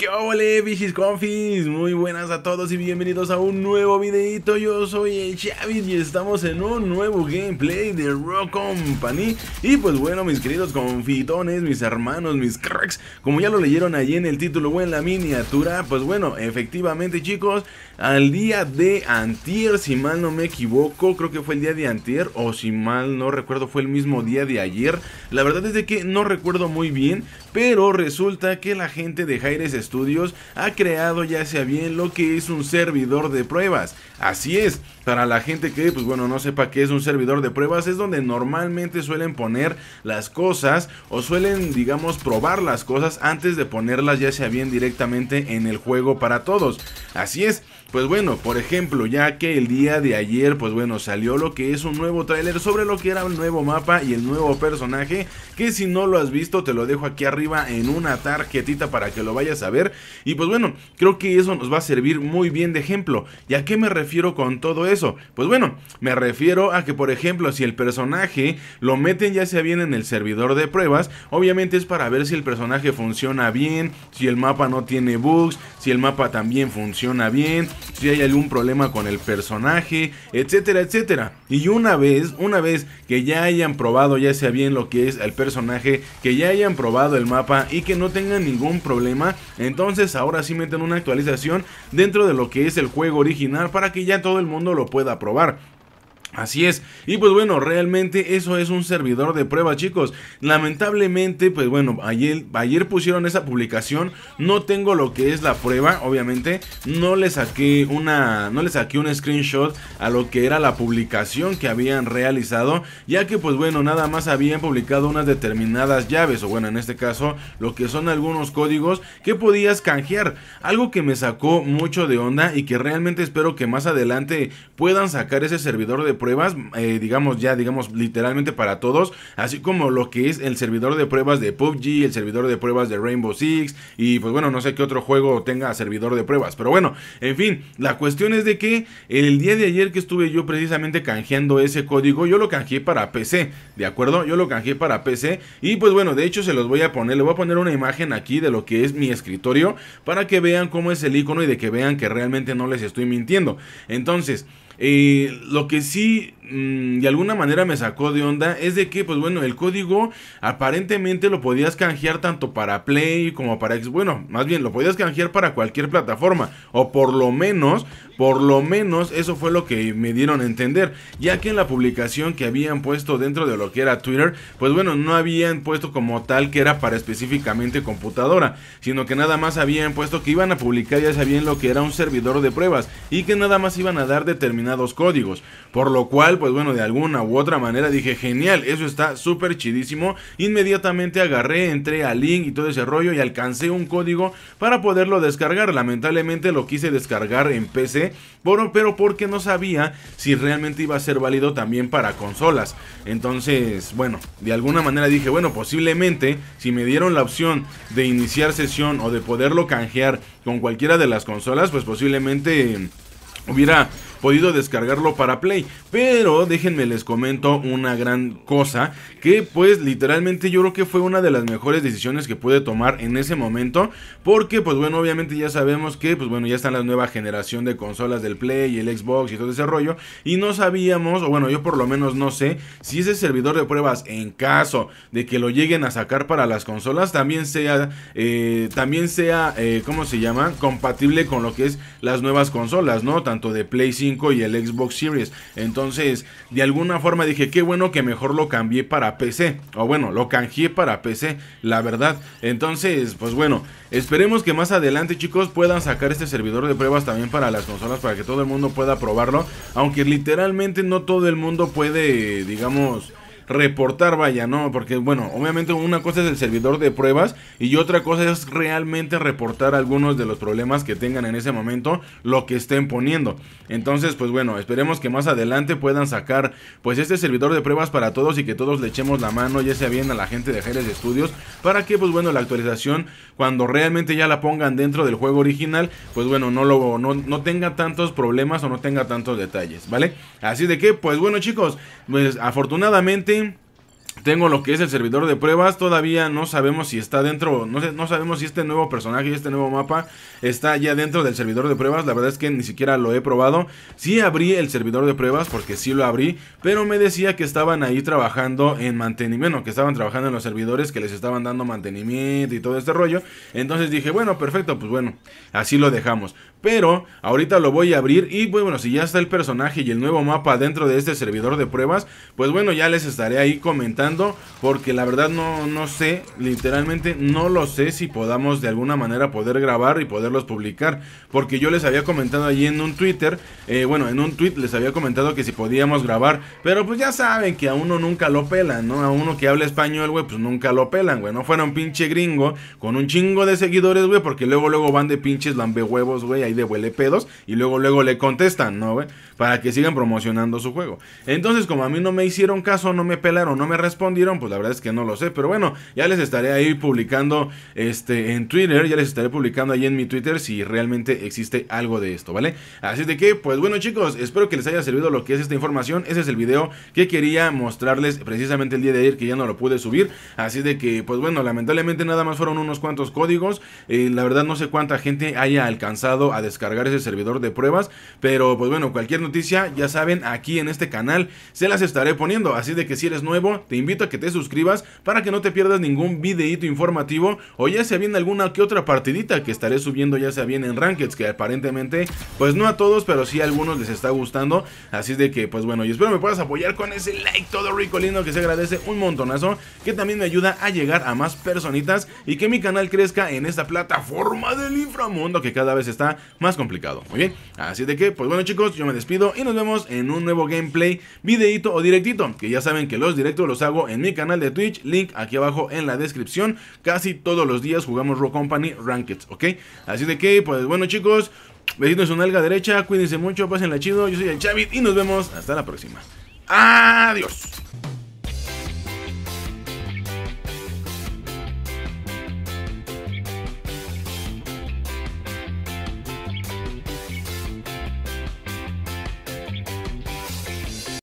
¿Qué hola, bichis confis? Muy buenas a todos y bienvenidos a un nuevo videito. Yo soy el Xavi y estamos en un nuevo gameplay de Rock Company. Y pues bueno, mis queridos confitones, mis hermanos, mis cracks, como ya lo leyeron allí en el título o en la miniatura, pues bueno, efectivamente chicos, al día de antier, si mal no me equivoco, creo que fue el día de antier o si mal no recuerdo fue el mismo día de ayer. La verdad es de que no recuerdo muy bien, pero resulta que la gente de Jaires ha creado ya sea bien lo que es un servidor de pruebas. Así es, para la gente que pues bueno no sepa qué es un servidor de pruebas es donde normalmente suelen poner las cosas o suelen digamos probar las cosas antes de ponerlas ya sea bien directamente en el juego para todos. Así es. Pues bueno, por ejemplo, ya que el día de ayer, pues bueno, salió lo que es un nuevo tráiler sobre lo que era el nuevo mapa y el nuevo personaje, que si no lo has visto te lo dejo aquí arriba en una tarjetita para que lo vayas a ver. Y pues bueno, creo que eso nos va a servir muy bien de ejemplo. ¿Y a qué me refiero con todo eso? Pues bueno, me refiero a que por ejemplo, si el personaje lo meten ya sea bien en el servidor de pruebas, obviamente es para ver si el personaje funciona bien, si el mapa no tiene bugs, si el mapa también funciona bien si hay algún problema con el personaje, etcétera, etcétera. Y una vez, una vez que ya hayan probado ya sea bien lo que es el personaje, que ya hayan probado el mapa y que no tengan ningún problema, entonces ahora sí meten una actualización dentro de lo que es el juego original para que ya todo el mundo lo pueda probar. Así es, y pues bueno, realmente eso es un servidor de prueba chicos Lamentablemente, pues bueno, ayer, ayer pusieron esa publicación No tengo lo que es la prueba, obviamente No le saqué una, no le saqué un screenshot a lo que era la publicación que habían realizado Ya que pues bueno, nada más habían publicado unas determinadas llaves O bueno, en este caso, lo que son algunos códigos que podías canjear Algo que me sacó mucho de onda y que realmente espero que más adelante puedan sacar ese servidor de pruebas, eh, digamos ya, digamos literalmente para todos, así como lo que es el servidor de pruebas de PUBG, el servidor de pruebas de Rainbow Six y pues bueno, no sé qué otro juego tenga servidor de pruebas, pero bueno, en fin, la cuestión es de que el día de ayer que estuve yo precisamente canjeando ese código, yo lo canjeé para PC, ¿de acuerdo? Yo lo canjeé para PC y pues bueno, de hecho se los voy a poner, le voy a poner una imagen aquí de lo que es mi escritorio para que vean cómo es el icono y de que vean que realmente no les estoy mintiendo. Entonces, eh, lo que sí Mm, de alguna manera me sacó de onda es de que, pues bueno, el código aparentemente lo podías canjear tanto para Play como para Xbox. Bueno, más bien lo podías canjear para cualquier plataforma. O por lo menos, por lo menos eso fue lo que me dieron a entender. Ya que en la publicación que habían puesto dentro de lo que era Twitter, pues bueno, no habían puesto como tal que era para específicamente computadora. Sino que nada más habían puesto que iban a publicar, ya sabían lo que era un servidor de pruebas. Y que nada más iban a dar determinados códigos. Por lo cual pues bueno, de alguna u otra manera dije, genial, eso está súper chidísimo. Inmediatamente agarré, entré a Link y todo ese rollo y alcancé un código para poderlo descargar. Lamentablemente lo quise descargar en PC, pero porque no sabía si realmente iba a ser válido también para consolas. Entonces, bueno, de alguna manera dije, bueno, posiblemente si me dieron la opción de iniciar sesión o de poderlo canjear con cualquiera de las consolas, pues posiblemente hubiera podido descargarlo para Play. Pero déjenme les comento una gran cosa que pues literalmente yo creo que fue una de las mejores decisiones que pude tomar en ese momento. Porque pues bueno, obviamente ya sabemos que pues bueno, ya están la nueva generación de consolas del Play y el Xbox y todo ese rollo. Y no sabíamos, o bueno, yo por lo menos no sé, si ese servidor de pruebas en caso de que lo lleguen a sacar para las consolas también sea, eh, también sea, eh, ¿cómo se llama? Compatible con lo que es las nuevas consolas, ¿no? Tanto de Play y el Xbox Series. Entonces, de alguna forma dije, qué bueno que mejor lo cambié para PC. O bueno, lo canjeé para PC, la verdad. Entonces, pues bueno, esperemos que más adelante, chicos, puedan sacar este servidor de pruebas también para las consolas, para que todo el mundo pueda probarlo. Aunque literalmente no todo el mundo puede, digamos reportar, vaya, ¿no? Porque, bueno, obviamente una cosa es el servidor de pruebas y otra cosa es realmente reportar algunos de los problemas que tengan en ese momento, lo que estén poniendo. Entonces, pues bueno, esperemos que más adelante puedan sacar, pues este servidor de pruebas para todos y que todos le echemos la mano, ya sea bien a la gente de Jerez Studios, para que, pues bueno, la actualización, cuando realmente ya la pongan dentro del juego original, pues bueno, no, lo, no, no tenga tantos problemas o no tenga tantos detalles, ¿vale? Así de que, pues bueno, chicos, pues afortunadamente tengo lo que es el servidor de pruebas. Todavía no sabemos si está dentro. No, no sabemos si este nuevo personaje y este nuevo mapa está ya dentro del servidor de pruebas. La verdad es que ni siquiera lo he probado. Sí abrí el servidor de pruebas porque sí lo abrí. Pero me decía que estaban ahí trabajando en mantenimiento. Que estaban trabajando en los servidores que les estaban dando mantenimiento y todo este rollo. Entonces dije, bueno, perfecto. Pues bueno, así lo dejamos. Pero ahorita lo voy a abrir. Y pues bueno, si ya está el personaje y el nuevo mapa dentro de este servidor de pruebas. Pues bueno, ya les estaré ahí comentando porque la verdad no, no sé, literalmente no lo sé si podamos de alguna manera poder grabar y poderlos publicar, porque yo les había comentado allí en un Twitter, eh, bueno, en un tweet les había comentado que si podíamos grabar, pero pues ya saben que a uno nunca lo pelan, ¿no? A uno que habla español, güey, pues nunca lo pelan, güey, no fuera un pinche gringo con un chingo de seguidores, güey, porque luego luego van de pinches lambehuevos, güey, ahí de huele pedos y luego luego le contestan, ¿no, güey? Para que sigan promocionando su juego. Entonces, como a mí no me hicieron caso, no me pelaron, no me respetaron, respondieron, pues la verdad es que no lo sé, pero bueno, ya les estaré ahí publicando este, en Twitter, ya les estaré publicando ahí en mi Twitter si realmente existe algo de esto, ¿vale? Así de que, pues bueno chicos, espero que les haya servido lo que es esta información, ese es el video que quería mostrarles precisamente el día de ayer que ya no lo pude subir, así de que, pues bueno, lamentablemente nada más fueron unos cuantos códigos, eh, la verdad no sé cuánta gente haya alcanzado a descargar ese servidor de pruebas, pero pues bueno, cualquier noticia, ya saben, aquí en este canal se las estaré poniendo, así de que si eres nuevo, te invito a que te suscribas para que no te pierdas ningún videíto informativo o ya sea bien alguna que otra partidita que estaré subiendo ya sea bien en Rankeds que aparentemente pues no a todos pero sí a algunos les está gustando así es de que pues bueno y espero me puedas apoyar con ese like todo rico lindo que se agradece un montonazo que también me ayuda a llegar a más personitas y que mi canal crezca en esta plataforma del inframundo que cada vez está más complicado muy bien así de que pues bueno chicos yo me despido y nos vemos en un nuevo gameplay videito o directito que ya saben que los directos los hago en mi canal de Twitch, link aquí abajo en la descripción. Casi todos los días jugamos Rock Company Ranked, ¿ok? Así de que, pues bueno chicos, besitos en alga derecha, cuídense mucho, la chido, yo soy el Chavit y nos vemos hasta la próxima. Adiós.